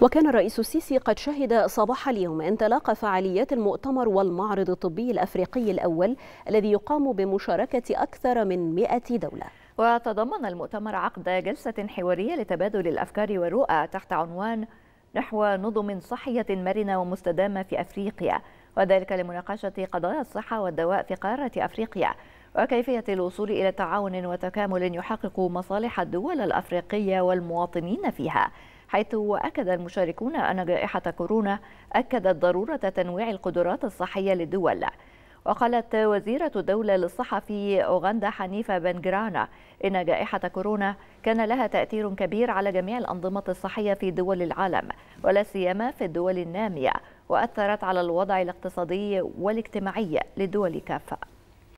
وكان الرئيس السيسي قد شهد صباح اليوم انطلاق فعاليات المؤتمر والمعرض الطبي الأفريقي الأول الذي يقام بمشاركة أكثر من 100 دولة وتضمن المؤتمر عقد جلسة حوارية لتبادل الأفكار والرؤى تحت عنوان نحو نظم صحية مرنة ومستدامة في أفريقيا وذلك لمناقشة قضايا الصحة والدواء في قارة أفريقيا وكيفية الوصول إلى تعاون وتكامل يحقق مصالح الدول الأفريقية والمواطنين فيها حيث أكد المشاركون أن جائحة كورونا أكدت ضرورة تنويع القدرات الصحية للدول وقالت وزيرة الدولة للصحة في أوغندا حنيفة بنجرانا إن جائحة كورونا كان لها تأثير كبير على جميع الأنظمة الصحية في دول العالم ولا سيما في الدول النامية وأثرت على الوضع الاقتصادي والاجتماعي للدول كافة